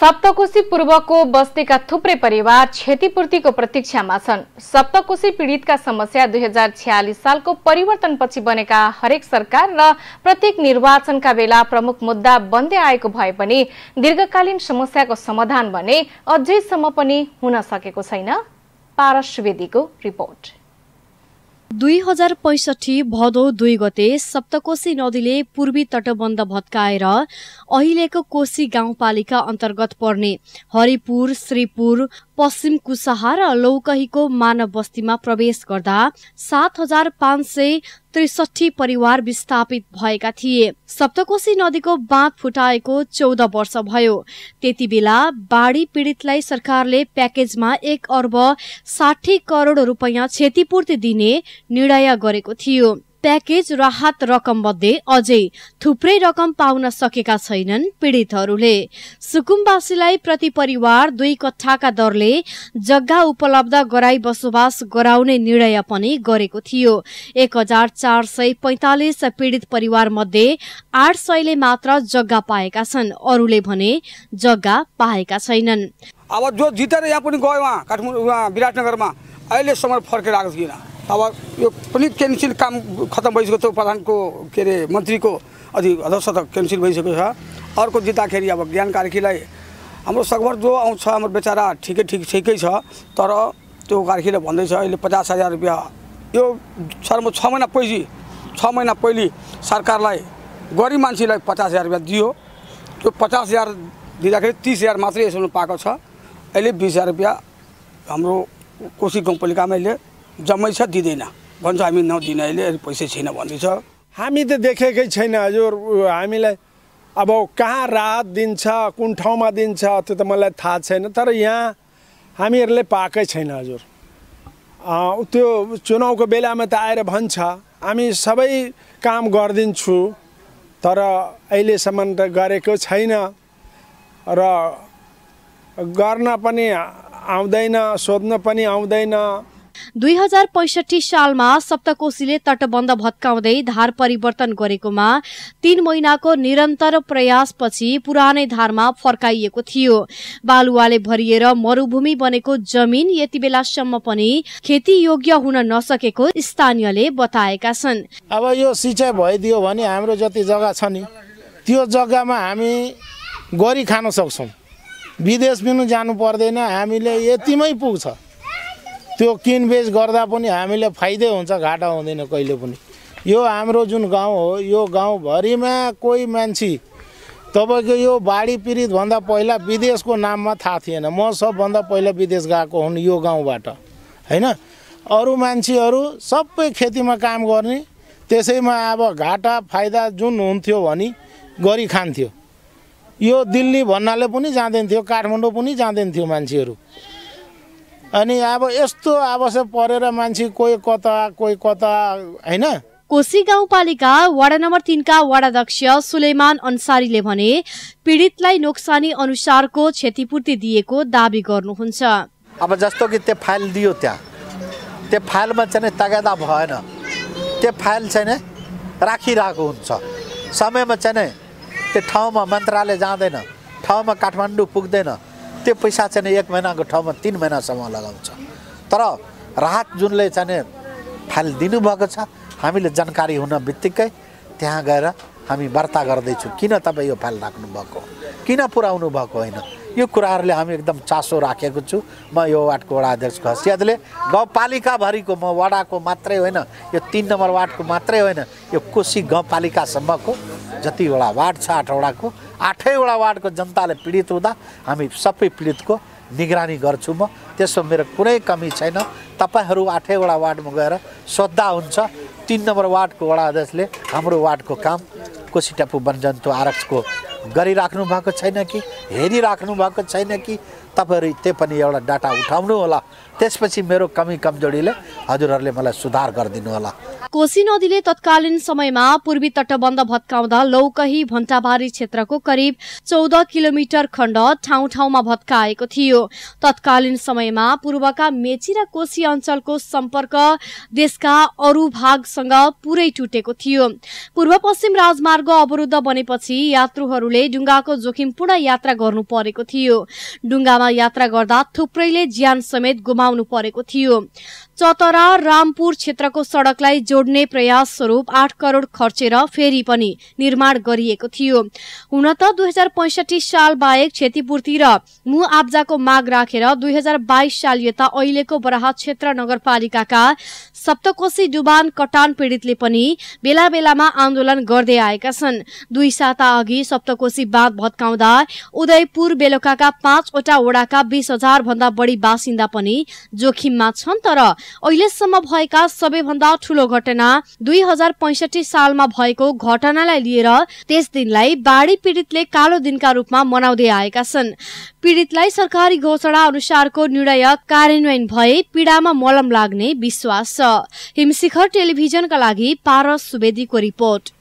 सप्तकोशी पूर्वको बस्तीका थुप्रै परिवार क्षतिपूर्तिको प्रतीक्षामा छन् सप्तकोशी पीड़ितका समस्या दुई हजार छ्यालिस सालको परिवर्तनपछि बनेका हरेक सरकार र प्रत्येक निर्वाचनका बेला प्रमुख मुद्दा बन्दै आएको भए पनि दीर्घकालीन समस्याको समाधान भने अझैसम्म पनि हुन सकेको छैन पारस रिपोर्ट दुई हजार पैँसठी भदौ दुई गते सप्तकोशी नदीले पूर्वी तटबन्ध भत्काएर अहिलेको कोशी गाउँपालिका अन्तर्गत पर्ने हरिपुर श्रीपुर पश्चिम कुसाहा र लौकहीको मानव बस्तीमा प्रवेश गर्दा सात हजार पाँच सय त्रिसठी परिवार विस्थापित भएका थिए सप्तकोशी नदीको बाँध फुटाएको चौध वर्ष भयो त्यति बेला बाढी पीडितलाई सरकारले प्याकेजमा एक अर्ब साठी करोड रुपियाँ क्षतिपूर्ति दिने निर्णय गरेको थियो प्याकेज राहत रकम मध्ये अझै थुप्रै रकम पाउन सकेका छैनन् पीडितहरूले सुकुम्बासीलाई प्रति परिवार दुई कट्ठाका दरले जग्गा उपलब्ध गराई बसोबास गराउने निर्णय पनि गरेको थियो एक हजार चार सय पैंतालिस पीडित परिवार मध्ये आठ सयले मात्र जग्गा पाएका छन् अरूले भने जग्गा पाएका छैनन् अब जो जितेर यहाँ पनि गयो काठमाडौँ विराटनगरमा अहिलेसम्म फर्केर आएको थिएन अब यो पनि क्यान्सिल काम खत्तम भइसकेको थियो प्रधानको के अरे मन्त्रीको अधि अध्यक्ष त भइसकेको छ अर्को जित्दाखेरि अब ज्ञान कार्कीलाई हाम्रो सगभर जो आउँछ हाम्रो बेचारा ठिकै ठिक ठिकै छ तर त्यो कार्कीले भन्दैछ अहिले पचास हजार रुपियाँ यो सर म छ महिना पछि छ महिना पहिले सरकारलाई गरिब मान्छेलाई पचास हजार रुपियाँ दियो त्यो पचास हजार दिँदाखेरि तिस हजार मात्रै यसो पाएको छ अहिले बिस हजार रुपियाँ हाम्रो कोसी गाउँपालिकामा अहिले जम्मै छ दिँदैन भन्छ हामी नदिने अहिले पैसा छैन भन्दैछ हामी त देखेकै छैन हजुर हामीलाई अब कहाँ राहत दिन्छ कुन ठाउँमा दिन्छ त्यो त मलाई थाहा छैन तर यहाँ हामीहरूले पाएकै छैन हजुर त्यो चुनाउको बेलामा त आएर भन्छ हामी सबै काम गरिदिन्छु तर अहिलेसम्म त गरेको छैन र गर्न पनि आउँदैन सोध्न पनि आउँदैन दुई हजार पैसठी सालमा सप्तकोशीले तटबन्ध भत्काउँदै धार परिवर्तन गरेकोमा तीन महिनाको निरन्तर प्रयासपछि पुरानै धारमा फर्काइएको थियो बालुवाले भरिएर मरूभूमि बनेको जमिन यति बेलासम्म पनि खेती योग्य हुन नसकेको स्थानीयले बताएका छन् अब यो सिँचाइ भइदियो भने हाम्रो जति जग्गा छ नि त्यो जग्गामा हामी गरी खान सक्छौँ विदेश पनि जानु पर्दैन हामीले यतिमै पुग्छ त्यो किनबेच गर्दा पनि हामीले फाइदै हुन्छ घाटा हुँदैन कहिले पनि यो हाम्रो जुन गाउँ हो यो गाउँभरिमा कोही मान्छे तपाईँको यो बाढी पीडितभन्दा पहिला विदेशको नाममा थाहा थिएन म सबभन्दा पहिला विदेश गएको हुन् यो गाउँबाट होइन अरू मान्छेहरू सबै खेतीमा काम गर्ने त्यसैमा अब घाटा फाइदा जुन हुन्थ्यो भने गरी खान्थ्यो यो दिल्ली भन्नाले पनि जाँदैन थियो काठमाडौँ पनि जाँदैन थियो मान्छेहरू अनि अब यस्तो आवश्यक परेर मान्छे कोही कता कोही कता होइन कोशी गाउँपालिका वडा नम्बर तिनका वडाध्यक्ष सुलेमान अन्सारीले भने पीडितलाई नोक्सानी अनुसारको क्षतिपूर्ति दिएको दावी गर्नुहुन्छ अब जस्तो कि त्यो फाइल दियो त्यहाँ त्यो फाइलमा चाहिँ तगेदा भएन त्यो फाइल चाहिँ राखिरहेको हुन्छ समयमा चाहिँ त्यो ठाउँमा मन्त्रालय जाँदैन ठाउँमा काठमाडौँ पुग्दैन त्यो पैसा चाहिँ एक महिनाको ठाउँमा तिन महिनासम्म लगाउँछ तर राहत जुनले चाहिँ फाइल दिनुभएको छ हामीले जानकारी हुन बित्तिकै त्यहाँ गएर हामी वार्ता गर्दैछौँ किन तपाईँ यो फाइल राख्नुभएको किन पुऱ्याउनु भएको होइन यो कुराहरूले हामी एकदम चासो राखेको छु म यो वार्डको वडा अध्यक्षको हसियतले गाउँपालिकाभरिको म वडाको मात्रै होइन यो तिन नम्बर वार्डको मात्रै होइन यो कोसी गाउँपालिकासम्मको जतिवटा वार्ड छ आठवटाको आठैवटा वार्डको जनताले पीडित हुँदा हामी सबै पीडितको निगरानी गर्छु म त्यसो मेरो कुनै कमी छैन तपाईँहरू आठैवटा वार्डमा गएर सोद्धा हुन्छ तिन नम्बर वार्डको वडा अध्यक्षले हाम्रो वार्डको काम कोसी टापु वनजन्तु आरक्षको गरिराख्नु भएको छैन कि हेरिराख्नु भएको छैन कि तपाईँहरू त्यो पनि एउटा डाटा उठाउनु होला त्यसपछि मेरो कमी कमजोरीले हजुरहरूले मलाई सुधार गरिदिनु होला कोशी नदीले तत्कालीन समयमा पूर्वी तटबन्ध भत्काउँदा लौकही भन्टाबारी क्षेत्रको करिब चौध किलोमिटर खण्ड ठाउँ ठाउँमा भत्काएको थियो तत्कालीन समयमा पूर्वका मेची र कोशी अञ्चलको सम्पर्क देशका अरू भागसँग पुरै टुटेको थियो पूर्व पश्चिम राजमार्ग अवरुद्ध बनेपछि यात्रुहरूले डुङ्गाको जोखिमपूर्ण यात्रा गर्नु परेको थियो डुङ्गामा बसमा यात्रा गर्दा थुप्रैले ज्यान समेत गुमाउनु परेको थियो चतरा रामपुर क्षेत्रको सड़कलाई जोड्ने प्रयास स्वरूप आठ करोड़ खर्चेर फेरि पनि निर्माण गरिएको थियो हुन त दुई साल बाहेक क्षतिपूर्ति र मु माग राखेर दुई साल यता अहिलेको बराह क्षेत्र नगरपालिकाका सप्तकोशी डुबान कटान पीड़ितले पनि बेला बेलामा आन्दोलन गर्दै आएका छन् दुई साता अघि सप्तकोशी बाँध भत्काउँदा उदयपुर बेलुकाका पाँचवटा वडाका बीस हजार भन्दा बढी बासिन्दा पनि जोखिममा छन् तर अहिलेसम्म भएका सबैभन्दा ठूलो घटना दुई हजार पैसठी सालमा भएको घटनालाई लिएर त्यस दिनलाई बाढी पीडितले कालो दिनका रूपमा मनाउँदै आएका छन् पीडितलाई सरकारी घोषणा अनुसारको निर्णय कार्यान्वयन भए पीडामा मलम लाग्ने विश्वास छ हिमशिखर टेलिभिजनका लागि पारस सुवेदीको रिपोर्ट